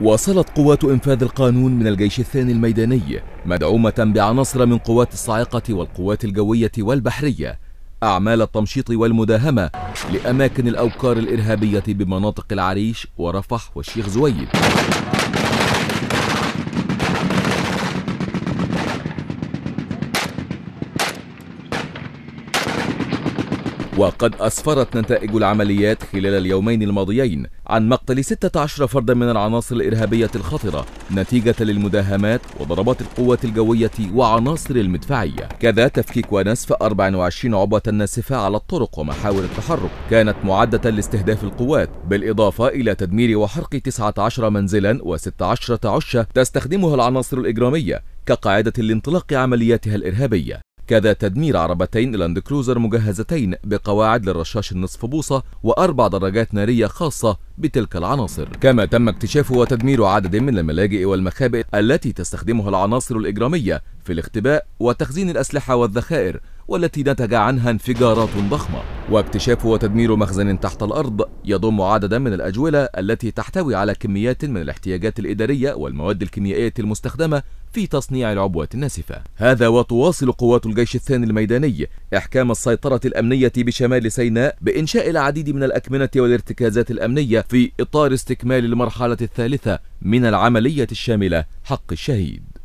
واصلت قوات إنفاذ القانون من الجيش الثاني الميداني مدعومة بعناصر من قوات الصاعقة والقوات الجوية والبحرية أعمال التمشيط والمداهمة لأماكن الأوكار الإرهابية بمناطق العريش ورفح والشيخ زويد وقد أسفرت نتائج العمليات خلال اليومين الماضيين عن مقتل 16 فردا من العناصر الإرهابية الخطرة نتيجة للمداهمات وضربات القوات الجوية وعناصر المدفعية كذا تفكيك ونسف 24 عبوة ناسفة على الطرق ومحاور التحرك كانت معدة لاستهداف القوات بالإضافة إلى تدمير وحرق 19 منزلا و16 عشة تستخدمها العناصر الإجرامية كقاعدة لانطلاق عملياتها الإرهابية كذا تدمير عربتين لاند كروزر مجهزتين بقواعد للرشاش النصف بوصة وأربع دراجات نارية خاصة بتلك العناصر كما تم اكتشاف وتدمير عدد من الملاجئ والمخابئ التي تستخدمها العناصر الإجرامية في الاختباء وتخزين الأسلحة والذخائر والتي نتج عنها انفجارات ضخمة واكتشاف وتدمير مخزن تحت الأرض يضم عددا من الأجولة التي تحتوي على كميات من الاحتياجات الإدارية والمواد الكيميائية المستخدمة في تصنيع العبوات الناسفة هذا وتواصل قوات الجيش الثاني الميداني إحكام السيطرة الأمنية بشمال سيناء بإنشاء العديد من الأكمنة والارتكازات الأمنية في إطار استكمال المرحلة الثالثة من العملية الشاملة حق الشهيد